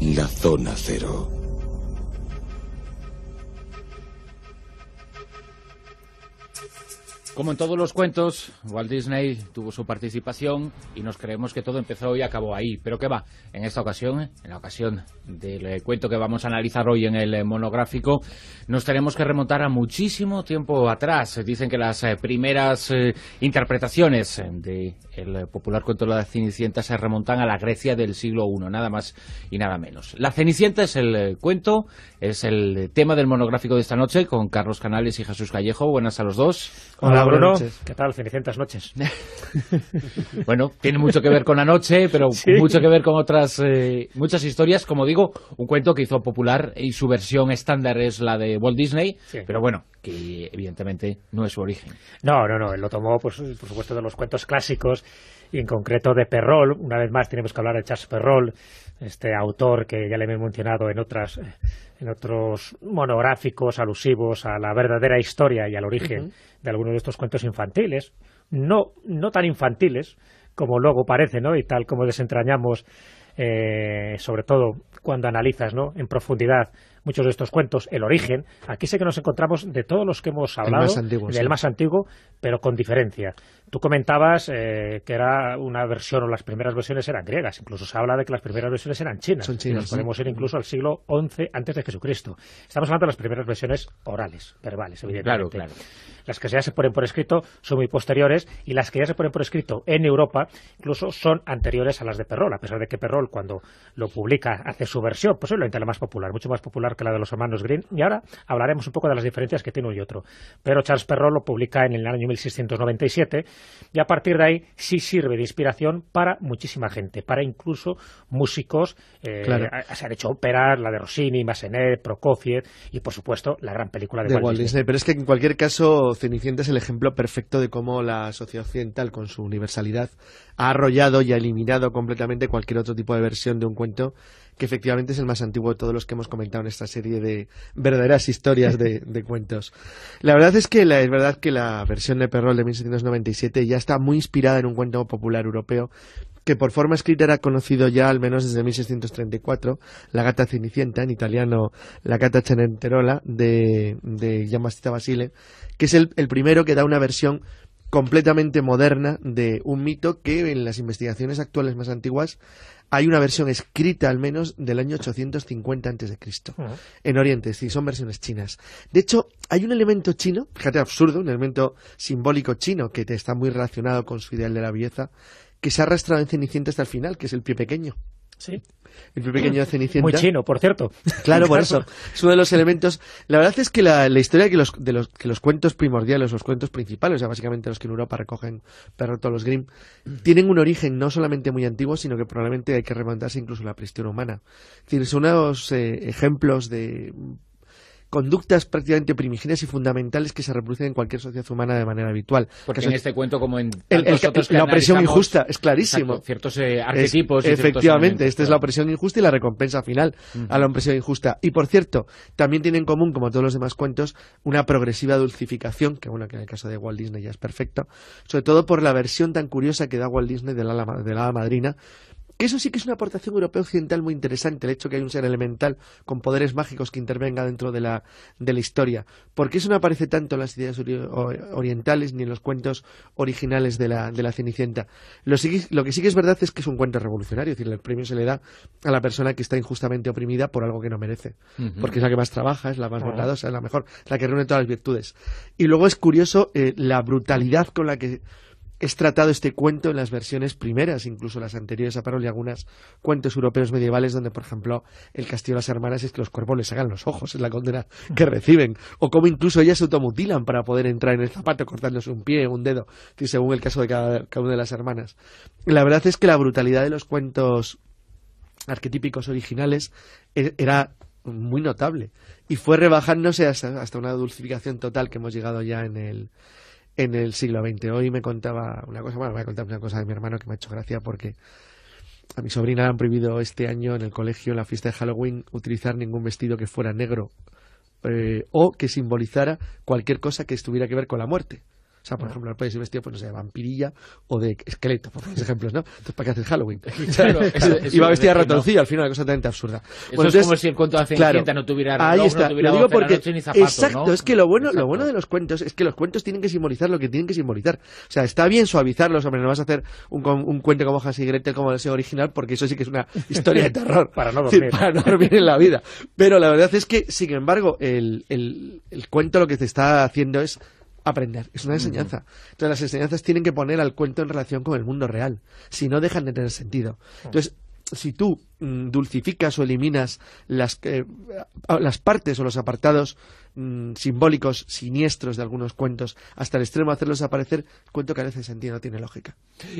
la zona cero. Como en todos los cuentos, Walt Disney tuvo su participación y nos creemos que todo empezó y acabó ahí. Pero qué va, en esta ocasión, en la ocasión del eh, cuento que vamos a analizar hoy en el eh, monográfico, nos tenemos que remontar a muchísimo tiempo atrás. Dicen que las eh, primeras interpretaciones del popular cuento de la Cenicienta se remontan a la Grecia del siglo I, nada más y nada menos. La Cenicienta es el cuento, es el tema del monográfico de esta noche con Carlos Canales y Jesús Callejo. Buenas a los dos. Noches. ¿Qué tal? Cenicientas noches. bueno, tiene mucho que ver con la noche, pero mucho que ver con otras eh, muchas historias. Como digo, un cuento que hizo popular y su versión estándar es la de Walt Disney, pero bueno, que evidentemente no es su origen. No, no, no. Él lo tomó, pues, por supuesto, de los cuentos clásicos y en concreto de Perrol. Una vez más tenemos que hablar de Charles Perrol, este autor que ya le he mencionado en otras en otros monográficos alusivos a la verdadera historia y al origen de algunos de estos cuentos infantiles, no, tan infantiles como luego parece, ¿no? Y tal como desentrañamos eh, sobre todo cuando analizas ¿no? en profundidad muchos de estos cuentos, el origen, aquí sé que nos encontramos de todos los que hemos hablado, del más antiguo, pero con diferencia. Tú comentabas eh, que era una versión, o las primeras versiones eran griegas, incluso se habla de que las primeras versiones eran chinas, podemos ir incluso al siglo XI antes de Jesucristo. Estamos hablando de las primeras versiones orales, verbales, evidentemente. Claro, claro. Las que ya se ponen por escrito son muy posteriores, y las que ya se ponen por escrito en Europa, incluso son anteriores a las de Perrol, a pesar de que Perrol, cuando lo publica, hace su versión, posiblemente la más popular, mucho más popular que la de los hermanos Green, y ahora hablaremos un poco de las diferencias que tiene uno y otro. Pero Charles Perrault lo publica en el año 1697, y a partir de ahí sí sirve de inspiración para muchísima gente, para incluso músicos, eh, se han hecho óperas, la de Rossini, Massenet, Prokofiev, y por supuesto la gran película de, Walt, Disney. Pero es que en cualquier caso Cenicienta es el ejemplo perfecto de cómo la sociedad occidental, con su universalidad, ha arrollado y ha eliminado completamente cualquier otro tipo de versión de un cuento que efectivamente es el más antiguo de todos los que hemos comentado en esta serie de verdaderas historias de, cuentos. La verdad es que la, es verdad que la versión de Perrol de 1697 ya está muy inspirada en un cuento popular europeo que por forma escrita era conocido ya al menos desde 1634, La gata cenicienta, en italiano La gata cenenterola, de, de Giambattista Basile, que es el primero que da una versión completamente moderna de un mito que en las investigaciones actuales más antiguas hay una versión escrita al menos del año 850 a.C. en Oriente, si son versiones chinas. De hecho, hay un elemento chino, fíjate absurdo, un elemento simbólico chino que te está muy relacionado con su ideal de la belleza, que se ha arrastrado en Cenicienta hasta el final, que es el pie pequeño. Sí. El pequeño Cenicienta. Muy chino, por cierto. Claro, por eso. Es uno de los elementos. La verdad es que la, historia de los, que los cuentos primordiales, los cuentos principales, o básicamente los que en Europa recogen todos los Grimm, tienen un origen no solamente muy antiguo, sino que probablemente hay que remontarse incluso a la prehistoria humana. Es decir, son unos eh, ejemplos de conductas prácticamente primigenias y fundamentales que se reproducen en cualquier sociedad humana de manera habitual. Porque en este cuento, como en La opresión injusta, es clarísimo. ciertos eh, arquetipos. efectivamente, esta es la opresión injusta y la recompensa final a la opresión injusta. Y por cierto, también tiene en común, como todos los demás cuentos, una progresiva dulcificación, que bueno, que en el caso de Walt Disney ya es perfecto, sobre todo por la versión tan curiosa que da Walt Disney de la, de la madrina, que Eso sí que es una aportación europea occidental muy interesante, el hecho que hay un ser elemental con poderes mágicos que intervenga dentro de la, de la historia, porque eso no aparece tanto en las ideas orientales ni en los cuentos originales de la, de la Cenicienta. Lo, que sí que es verdad es que es un cuento revolucionario, es decir, el premio se le da a la persona que está injustamente oprimida por algo que no merece, porque es la que más trabaja, es la más bondadosa, es la mejor, la que reúne todas las virtudes. Y luego es curioso eh, la brutalidad con la que es tratado este cuento en las versiones primeras, incluso las anteriores a Paroli, y algunos cuentos europeos medievales donde, por ejemplo, el castillo de las hermanas es que los cuervos les hagan los ojos, en la condena que reciben, o como incluso ellas se automutilan para poder entrar en el zapato cortándose un pie, un dedo, según el caso de cada, una de las hermanas. La verdad es que la brutalidad de los cuentos arquetípicos originales e, era muy notable y fue rebajándose hasta una dulcificación total que hemos llegado ya en el en el siglo XX. Hoy me contaba una cosa, bueno, voy a contar una cosa de mi hermano que me ha hecho gracia porque a mi sobrina han prohibido este año en el colegio, en la fiesta de Halloween, utilizar ningún vestido que fuera negro eh, o que simbolizara cualquier cosa que estuviera que ver con la muerte. O sea, por ejemplo, no puedes ir vestido pues, no sé, de vampirilla o de esqueleto, por los ejemplos, ¿no? Entonces, pues, ¿para qué haces Halloween? Claro, va a Iba vestida de ratoncillo, al final, una cosa totalmente absurda. Eso es como si el cuento de Cenicienta claro, no tuviera ahí está. no tuviera lo digo porque, Exacto, es que lo bueno, lo bueno de los cuentos es que los cuentos tienen que simbolizar lo que tienen que simbolizar. O sea, está bien suavizarlos, hombre, no vas a hacer un, un cuento como Hans y Gretel como el original, porque eso sí que es una historia de terror. para no dormir. para no dormir en la vida. Pero la verdad es que, sin embargo, el, el, el cuento lo que te está haciendo es aprender, es una enseñanza. Entonces las enseñanzas tienen que poner al cuento en relación con el mundo real, si no dejan de tener sentido. Entonces si tú mm, dulcificas o eliminas las, las partes o los apartados mm, simbólicos, siniestros de algunos cuentos, hasta el extremo de hacerlos aparecer, el cuento carece de sentido, no tiene lógica.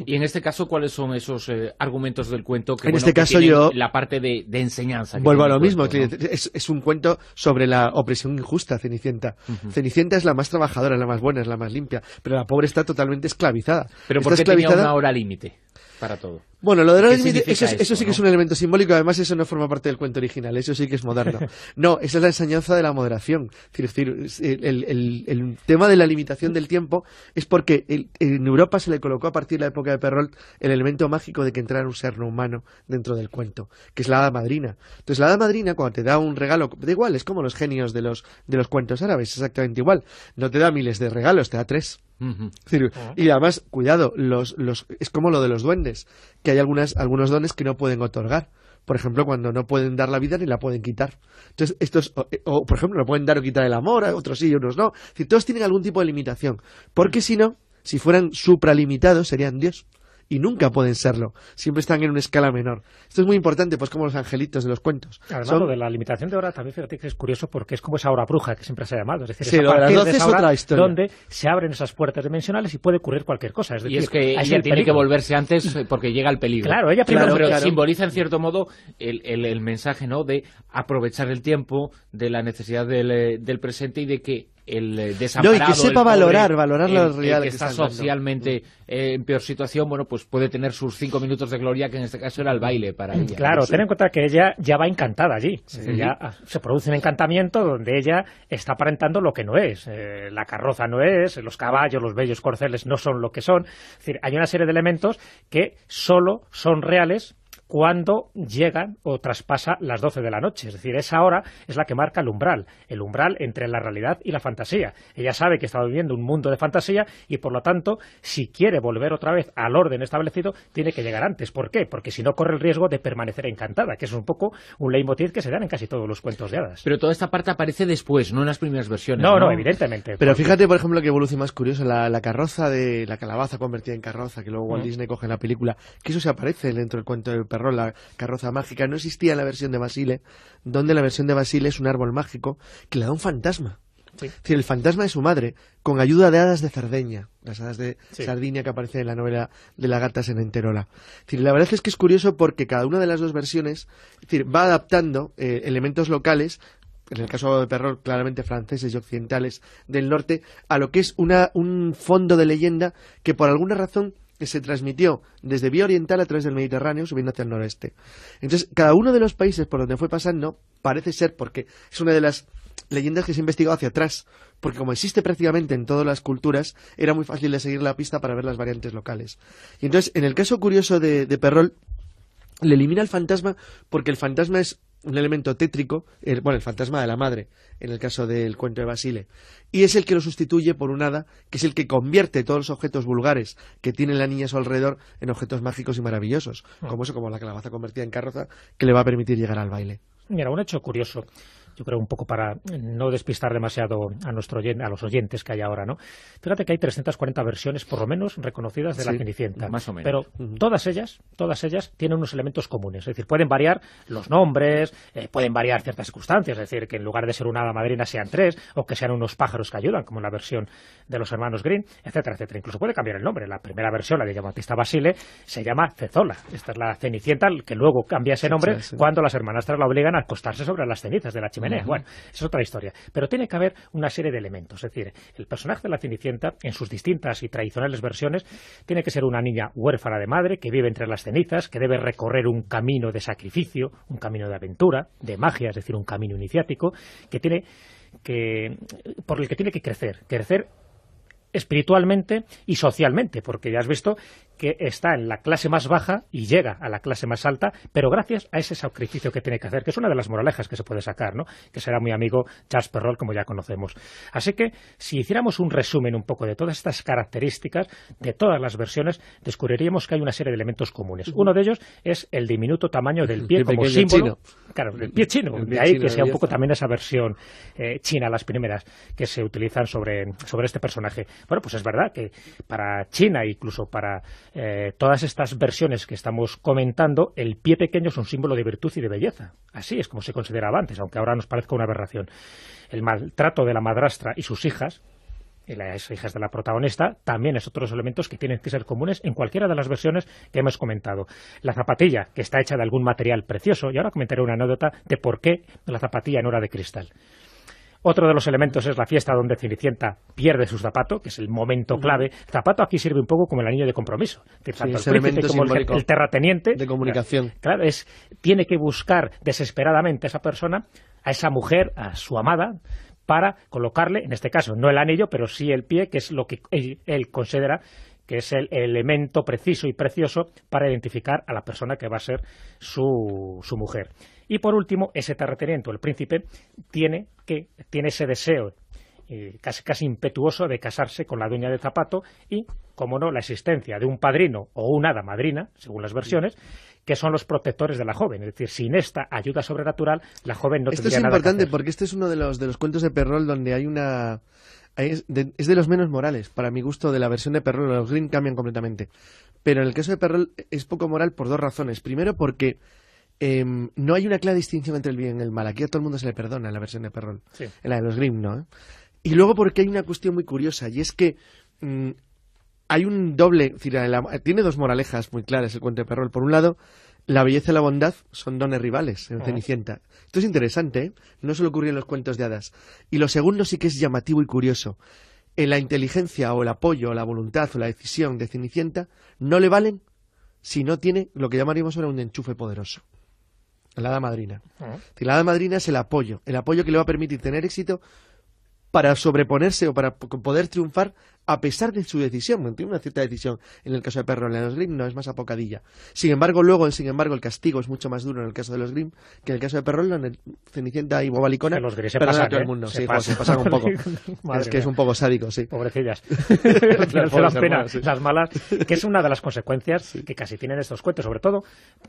Y en este caso, ¿cuáles son esos eh, argumentos del cuento que, en este caso, yo la parte de, enseñanza? Vuelvo a lo mismo, es, un cuento sobre la opresión injusta, Cenicienta. Cenicienta es la más trabajadora, la más buena, es la más limpia, pero la pobre está totalmente esclavizada. ¿Pero por tenía una hora límite para todo? Bueno, eso, sí que es un elemento simbólico, además eso no forma parte del cuento original, eso sí que es moderno. No, esa es la enseñanza de la moderación. Es decir, el, tema de la limitación del tiempo es porque en Europa se le colocó a partir de la época de Perrault el elemento mágico de que entrara un ser humano dentro del cuento, que es la hada madrina. Entonces la hada madrina cuando te da un regalo, da igual, es como los genios de los, cuentos árabes, exactamente igual. No te da miles de regalos, te da tres. Ah. y además, cuidado, es como lo de los duendes, que hay algunos dones que no pueden otorgar. Por ejemplo, cuando no pueden dar la vida ni la pueden quitar. Entonces, eh, o, por ejemplo, no pueden dar o quitar el amor, eh, otros sí y otros no. Es todos tienen algún tipo de limitación. Porque si no, si fueran supralimitados, serían Dios y nunca pueden serlo. Siempre están en una escala menor. Esto es muy importante, pues como los angelitos de los cuentos. Además, lo de la limitación de hora también fíjate que es curioso porque es como esa hora bruja que siempre se ha llamado. Es decir, es de donde se abren esas puertas dimensionales y puede ocurrir cualquier cosa. Es decir, y es que ella tiene que volverse antes eh, porque llega el peligro. Claro, ella primero. simboliza en cierto modo el, mensaje ¿no? de aprovechar el tiempo, de la necesidad del eh, presente y de que el desamparado. Eh, no, y que sepa valorar, valorar la realidad. que, está socialmente eh, en peor situación, bueno, pues puede tener sus cinco minutos de gloria, que en este caso era el baile para mm, ella. Claro, ten en cuenta que ella ya va encantada allí. Ah, se produce un encantamiento donde ella está aparentando lo que no es. Eh, la carroza no es, los caballos, los bellos corceles no son lo que son. Es decir, hay una serie de elementos que solo son reales cuando llega o traspasa las 12 de la noche. Es decir, esa hora es la que marca el umbral, el umbral entre la realidad y la fantasía. Ella sabe que está viviendo un mundo de fantasía y, por lo tanto, si quiere volver otra vez al orden establecido, tiene que llegar antes. ¿Por qué? Porque si no corre el riesgo de permanecer encantada, que es un poco un leitmotiv que se dan en casi todos los cuentos de hadas. Pero toda esta parte aparece después, no en las primeras versiones. No, no, evidentemente. Pero fíjate, por ejemplo, que evoluciona más curioso, la, carroza de la calabaza convertida en carroza, que luego Walt Disney coge en la película, que eso se aparece dentro del cuento del la carroza mágica, no existía la versión de Basile, donde la versión de Basile es un árbol mágico que le da un fantasma. decir, el fantasma de su madre, con ayuda de hadas de Cerdeña, las hadas de Sardinia que aparecen en la novela de la gata sementerola. Enterola. la verdad es que es curioso porque cada una de las dos versiones va adaptando eh, elementos locales en el caso de Perrol, claramente franceses y occidentales del norte, a lo que es una, un fondo de leyenda que por alguna razón que se transmitió desde vía oriental a través del Mediterráneo subiendo hacia el noreste. Entonces, cada uno de los países por donde fue pasando parece ser, porque es una de las leyendas que se ha investigado hacia atrás, porque como existe prácticamente en todas las culturas, era muy fácil de seguir la pista para ver las variantes locales. Y entonces, en el caso curioso de, de Perrol, le elimina el fantasma porque el fantasma es un elemento tétrico, el, bueno, el fantasma de la madre, en el caso del cuento de Basile, y es el que lo sustituye por un hada, que es el que convierte todos los objetos vulgares que tiene la niña a su alrededor en objetos mágicos y maravillosos, mm. como eso, como la calabaza convertida en carroza, que le va a permitir llegar al baile. Mira, un hecho curioso yo creo un poco para no despistar demasiado a, nuestro, a los oyentes que hay ahora, ¿no? Fíjate que hay 340 versiones, por lo menos, reconocidas de la Cenicienta. Más o menos. Pero todas ellas, todas ellas tienen unos elementos comunes, es decir, pueden variar los nombres, eh, pueden variar ciertas circunstancias, es decir, que en lugar de ser una madrina sean tres, o que sean unos pájaros que ayudan, como en la versión de los hermanos Green, etcétera, etcétera. Incluso puede cambiar el nombre. La primera versión, la de Giambattista Basile, se llama Cezola. Esta es la Cenicienta, que luego cambia ese nombre cuando las hermanastras la obligan a acostarse sobre las cenizas de la chimenea bueno, es otra historia. Pero tiene que haber una serie de elementos. Es decir, el personaje de la Cenicienta, en sus distintas y tradicionales versiones, tiene que ser una niña huérfana de madre que vive entre las cenizas, que debe recorrer un camino de sacrificio, un camino de aventura, de magia, es decir, un camino iniciático, que tiene que por el que tiene que crecer, crecer espiritualmente y socialmente, porque ya has visto que está en la clase más baja y llega a la clase más alta, pero gracias a ese sacrificio que tiene que hacer, que es una de las moralejas que se puede sacar, ¿no? que será muy amigo Charles Perrol, como ya conocemos. Así que, si hiciéramos un resumen un poco de todas estas características, de todas las versiones, descubriríamos que hay una serie de elementos comunes. Uno de ellos es el diminuto tamaño del pie como símbolo. Claro, del pie chino, de ahí que sea un poco también esa versión eh, china, las primeras que se utilizan sobre, sobre este personaje. Bueno, pues es verdad que para China, incluso para eh, todas estas versiones que estamos comentando, el pie pequeño es un símbolo de virtud y de belleza. Así es como se consideraba antes, aunque ahora nos parezca una aberración. El maltrato de la madrastra y sus hijas, y las hijas de la protagonista, también es los elementos que tienen que ser comunes en cualquiera de las versiones que hemos comentado. La zapatilla, que está hecha de algún material precioso, y ahora comentaré una anécdota de por qué la zapatilla no era de cristal. Otro de los elementos es la fiesta donde Cenicienta pierde su zapato, que es el momento clave. Zapato aquí sirve un poco como el anillo de compromiso. el terrateniente. De comunicación. Claro, es, tiene que buscar desesperadamente a esa persona, a esa mujer, a su amada, para colocarle, en este caso, no el anillo, pero sí el pie, que es lo que él considera que es el elemento preciso y precioso para identificar a la persona que va a ser su, mujer. Y por último, ese terrateniente, el príncipe, tiene, que, tiene ese deseo eh, casi, casi impetuoso de casarse con la dueña del zapato y, como no, la existencia de un padrino o una hada madrina, según las versiones, que son los protectores de la joven. Es decir, sin esta ayuda sobrenatural, la joven no tendría nada Esto es importante porque este es uno de los, de los cuentos de Perrol donde hay una es de, los menos morales, para mi gusto, de la versión de Perrol. Los Green cambian completamente. Pero en el caso de Perrol es poco moral por dos razones. Primero, porque em, no hay una clara distinción entre el bien y el mal. Aquí a todo el mundo se le perdona en la versión de Perrol. En la de los Green ¿no? Y luego porque hay una cuestión muy curiosa, y es que mm, hay un doble, eh, tiene dos moralejas muy claras el cuento de Perrol. Por un lado, la belleza y la bondad son dones rivales en Cenicienta. Esto es interesante, ¿eh? no solo ocurre en los cuentos de hadas. Y lo segundo sí que es llamativo y curioso. En la inteligencia o el apoyo o la voluntad o la decisión de Cenicienta no le valen si no tiene lo que llamaríamos ahora un enchufe poderoso. La hada madrina. La hada madrina es el apoyo, el apoyo que le va a permitir tener éxito para sobreponerse o para poder triunfar a pesar de su decisión, tiene una cierta decisión en el caso de Perro, en los Grimm no es más apocadilla. Sin embargo, luego, sin embargo, el castigo es mucho más duro en el caso de los Grimm que en el caso de Perro, en el Cenicienta y Bobalicona. los Grimm ¿eh? se pasan, todo el mundo, sí, se pasan un poco. es que es un poco sádico, sí. Pobrecillas. las penas, las malas, que es una de las consecuencias que casi tienen estos cuentos, sobre todo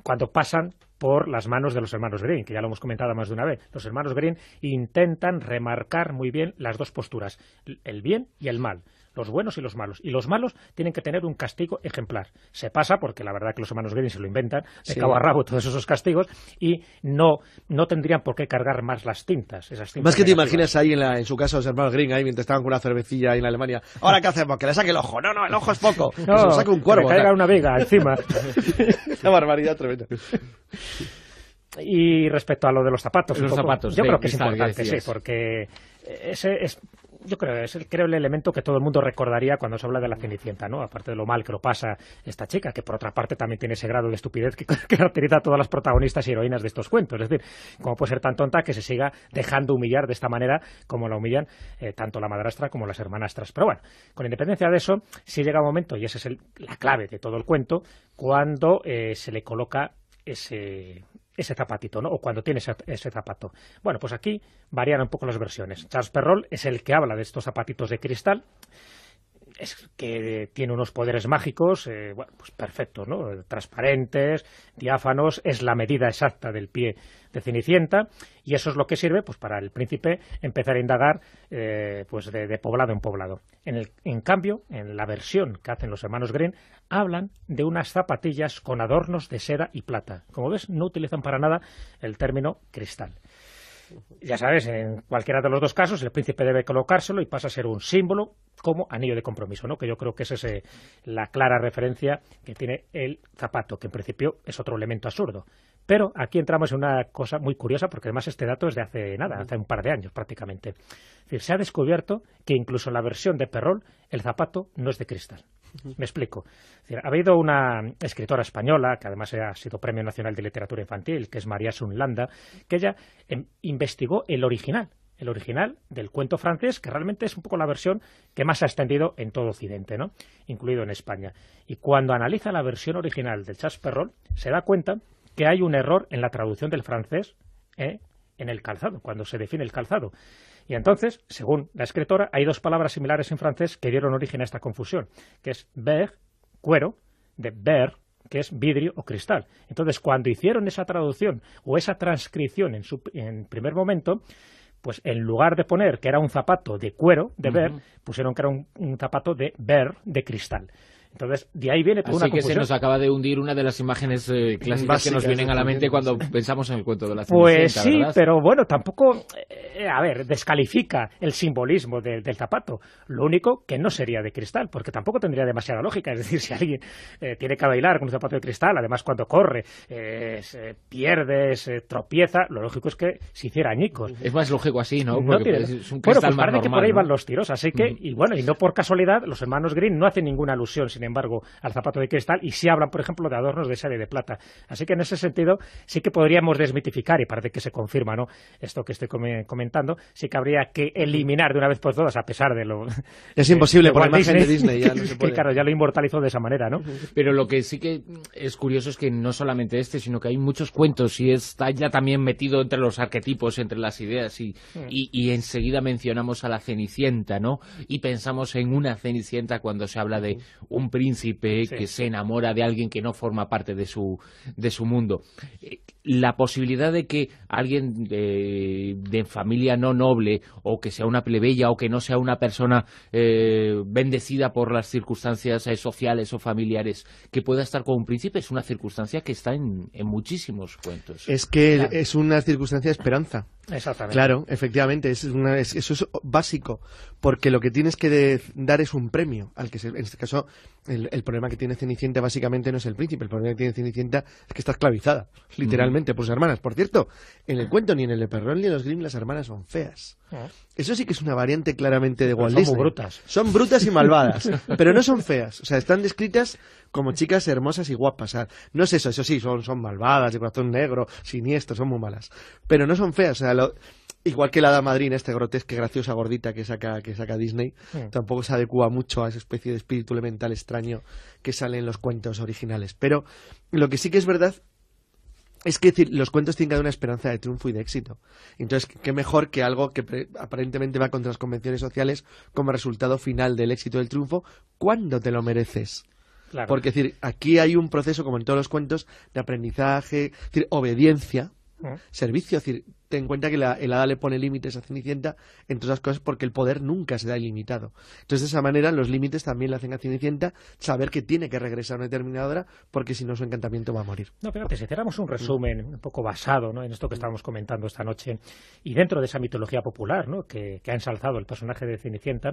cuando pasan por las manos de los hermanos Green, que ya lo hemos comentado más de una vez. Los hermanos Green intentan remarcar muy bien las dos posturas, el bien y el mal los buenos y los malos. Y los malos tienen que tener un castigo ejemplar. Se pasa, porque la verdad que los hermanos Grimm se lo inventan, se sí. cabo a rabo todos esos castigos, y no, no tendrían por qué cargar más las tintas. Esas tintas más que te imaginas ahí, en, la, su casa los hermanos Grimm, ahí mientras estaban con una cervecilla en Alemania. ¿Ahora qué hacemos? Que le saque el ojo. No, no, el ojo es poco. que se saque un cuervo. Que le caiga una vega encima. una barbaridad tremenda. Y respecto a lo de los zapatos, los zapatos yo creo que es importante, sí, porque ese es yo creo que es el, elemento que todo el mundo recordaría cuando se habla de la Cenicienta, ¿no? Aparte de lo mal que lo pasa esta chica, que por otra parte también tiene ese grado de estupidez que caracteriza a todas las protagonistas y heroínas de estos cuentos. Es decir, cómo puede ser tan tonta que se siga dejando humillar de esta manera como la humillan eh, tanto la madrastra como las hermanastras. Pero bueno, con independencia de eso, sí llega un momento, y esa es la clave de todo el cuento, cuando eh, se le coloca ese, ese zapatito, ¿no? O cuando tiene ese, zapato. Bueno, pues aquí varían un poco las versiones. Charles Perrol es el que habla de estos zapatitos de cristal es que tiene unos poderes mágicos eh, bueno, pues perfectos, ¿no? transparentes, diáfanos, es la medida exacta del pie de Cenicienta y eso es lo que sirve pues, para el príncipe empezar a indagar eh, pues de, poblado en poblado. En, en cambio, en la versión que hacen los hermanos Green, hablan de unas zapatillas con adornos de seda y plata. Como ves, no utilizan para nada el término cristal. Ya sabes, en cualquiera de los dos casos, el príncipe debe colocárselo y pasa a ser un símbolo como anillo de compromiso, ¿no? que yo creo que esa es eh, la clara referencia que tiene el zapato, que en principio es otro elemento absurdo. Pero aquí entramos en una cosa muy curiosa, porque además este dato es de hace nada, hace un par de años prácticamente. decir, se ha descubierto que incluso en la versión de Perrol, el zapato no es de cristal. Me explico. ha habido una escritora española, que además ha sido Premio Nacional de Literatura Infantil, que es María Sunlanda, que ella em, investigó el original, el original del cuento francés, que realmente es un poco la versión que más se ha extendido en todo Occidente, ¿no? incluido en España. Y cuando analiza la versión original del Charles Perrault, se da cuenta que hay un error en la traducción del francés ¿eh? en el calzado, cuando se define el calzado. Y entonces, según la escritora, hay dos palabras similares en francés que dieron origen a esta confusión, que es ver, cuero, de ver, que es vidrio o cristal. Entonces, cuando hicieron esa traducción o esa transcripción en, su, primer momento, pues en lugar de poner que era un zapato de cuero, de ver, pusieron que era un zapato de ver, de cristal. Entonces, de ahí viene toda una confusión. que se nos acaba de hundir una de las imágenes eh, clásicas que nos vienen a la mente cuando pensamos en el cuento de la ciencia. Pues sí, pero bueno, tampoco, eh, a ver, descalifica el simbolismo del zapato. Lo único que no sería de cristal, porque tampoco tendría demasiada lógica. Es decir, si alguien eh, tiene que bailar con un zapato de cristal, además cuando corre, se pierde, tropieza, lo lógico es que se hiciera añicos. Es más lógico así, ¿no? no bueno, pues que por ahí van los tiros, así que, y bueno, y no por casualidad, los hermanos Green no hacen ninguna alusión, sin embargo, al zapato de cristal y si hablan, por ejemplo, de adornos de serie de plata. Así que en ese sentido sí que podríamos desmitificar, y parece que se confirma ¿no? esto que estoy comentando, sí que habría que eliminar de una vez por todas, a pesar de lo... Es imposible, por la imagen de Disney ya ya lo inmortalizó de esa manera, ¿no? Pero lo que sí que es curioso es que no solamente este, sino que hay muchos cuentos y está ya también metido entre los arquetipos, entre las ideas y, mm. y enseguida mencionamos a la Cenicienta, ¿no? Y pensamos en una Cenicienta cuando se habla de un príncipe que se enamora de alguien que no forma parte de su, de su mundo. Eh, la posibilidad de que alguien de, familia no noble o que sea una plebeya o que no sea una persona eh, bendecida por las circunstancias eh, sociales o familiares que pueda estar con un príncipe es una circunstancia que está en, en muchísimos cuentos. Es que es una circunstancia de esperanza. Exactamente. Claro, efectivamente, eso es básico, porque lo que tienes que dar es un premio, al que en este caso el, problema que tiene Cenicienta básicamente no es el príncipe, el problema que tiene Cenicienta es que está esclavizada, mm. literalmente, por sus hermanas. Por cierto, en el cuento ni en el Perrón ni en los Grimm las hermanas son feas. Mm. Eso sí que es una variante claramente de Walt Son brutas. Son brutas y malvadas, pero no son feas. O sea, están descritas como chicas hermosas y guapas. no es eso, eso sí, son, son malvadas, de corazón negro, siniestro, son muy malas. Pero no son feas. O sea, lo, Igual que la Hada Madrina, esta grotesca, graciosa, gordita que saca, que saca Disney, hmm. tampoco se adecua mucho a esa especie de espíritu elemental extraño que sale en los cuentos originales. Pero lo que sí que es verdad es que los cuentos tienen que dar una esperanza de triunfo y de éxito. Entonces, qué mejor que algo que aparentemente va contra las convenciones sociales como resultado final del éxito del triunfo cuando te lo mereces. Porque decir, aquí hay un proceso, como en todos los cuentos, de aprendizaje, obediencia, hmm. servicio ten en cuenta que el hada le pone límites a Cenicienta, entre otras cosas, porque el poder nunca se da ilimitado. Entonces, de esa manera, los límites también le hacen a Cenicienta saber que tiene que regresar a una determinada hora porque si no, su encantamiento va a morir. No, fíjate, si hiciéramos un resumen un poco basado en esto que estábamos comentando esta noche, y dentro de esa mitología popular que, ha ensalzado el personaje de Cenicienta,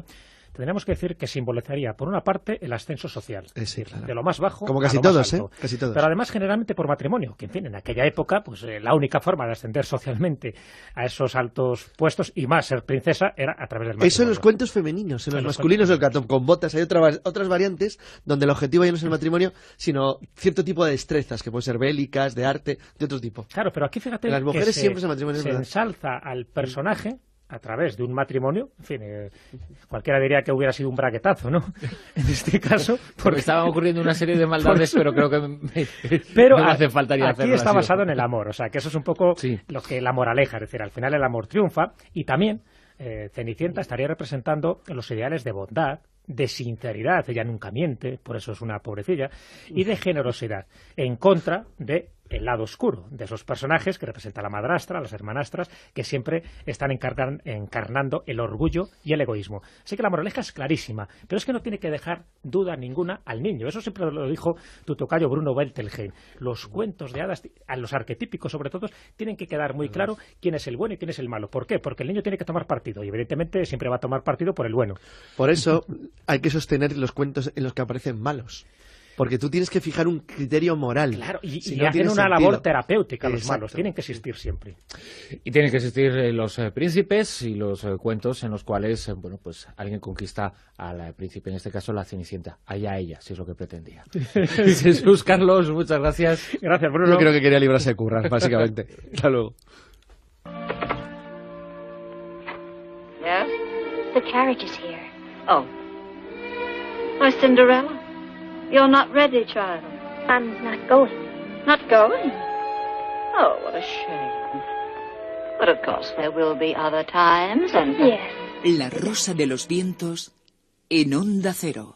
tendríamos que decir que simbolizaría, por una parte, el ascenso social. Eh, de lo más bajo. Como casi todos, ¿eh? Casi todos. Pero además, generalmente por matrimonio, que en en aquella época, pues eh, la única forma de ascender socialmente a esos altos puestos y más, ser princesa era a través del matrimonio. Eso en los cuentos femeninos, en, los, masculinos del cartón, con botas, hay otras variantes donde el objetivo ya no es el matrimonio, sino cierto tipo de destrezas que pueden ser bélicas, de arte, de otro tipo. Claro, pero aquí fíjate las mujeres siempre se, se ensalza al personaje a través de un matrimonio, en fin, eh, cualquiera diría que hubiera sido un braquetazo, ¿no? En este caso, porque estaban ocurriendo una serie de maldades, pero creo que me, pero hace falta Aquí está basado en el amor, o sea, que eso es un poco lo que la moraleja, es decir, al final el amor triunfa y también eh, Cenicienta estaría representando los ideales de bondad, de sinceridad, ella nunca miente, por eso es una pobrecilla, y de generosidad, en contra de el lado oscuro de esos personajes que representa la madrastra, las hermanastras, que siempre están encarnando el orgullo y el egoísmo. Así que la moraleja es clarísima, pero es que no tiene que dejar duda ninguna al niño. Eso siempre lo dijo tu Bruno Beltelheim. Los cuentos de hadas, a los arquetípicos sobre todo, tienen que quedar muy claro quién es el bueno y quién es el malo. ¿Por qué? Porque el niño tiene que tomar partido y evidentemente siempre va a tomar partido por el bueno. Por eso hay que sostener los cuentos en los que aparecen malos. Porque tú tienes que fijar un criterio moral. Claro, y, hacen una labor terapéutica los malos, tienen que existir siempre. Y tienen que existir eh, los eh, príncipes y los eh, cuentos en los cuales, bueno, pues alguien conquista al príncipe, en este caso la Cenicienta, allá ella, si es lo que pretendía. Jesús Carlos, muchas gracias. Gracias, Bruno. Yo creo que quería librarse de curras, básicamente. Hasta luego. Oh. You're not ready, child. I'm not going. Not going? Oh, what a shame. But of course there will be other times and... Yes. La Rosa de los Vientos en Onda Cero.